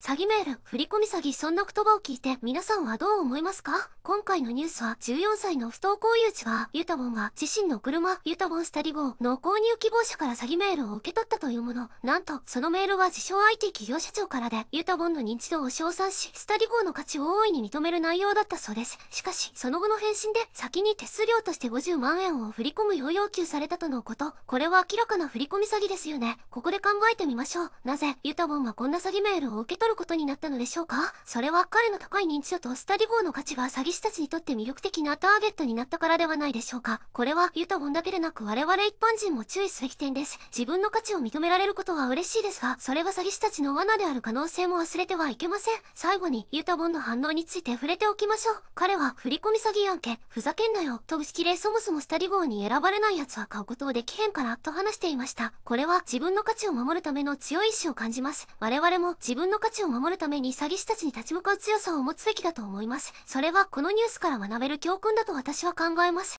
詐欺メール、振込詐欺、そんな言葉を聞いて皆さんはどう思いますか今回のニュースは14歳の不登校誘致は、ユタボンが自身の車、ユタボンスタリ号の購入希望者から詐欺メールを受け取ったというもの。なんと、そのメールは自称 IT 企業社長からで、ユタボンの認知度を称賛し、スタリ号の価値を大いに認める内容だったそうです。しかし、その後の返信で、先に手数料として50万円を振り込むよう要求されたとのこと。これは明らかな振り込み詐欺ですよね。ここで考えてみましょう。なぜ、ユタボンがこんな詐欺メールを受け取ることになったのでしょうかそれは彼の高い認知度とスタディ号の価値が詐欺師たちにとって魅力的なターゲットになったからではないでしょうかこれはユタボンだけでなく我々一般人も注意すべき点です。自分の価値を認められることは嬉しいですが、それは詐欺師たちの罠である可能性も忘れてはいけません。最後にユタボンの反応について触れておきましょう。彼は振り込み詐欺案件、ふざけんなよ、とぶしきれそもそもスタディ号に選ばれない奴は買うことをできへんから、と話していました。これは自分の価値を守るための強い意志を感じます。我々も自分の価値命を守るために詐欺師たちに立ち向かう強さを持つべきだと思います。それはこのニュースから学べる教訓だと私は考えます。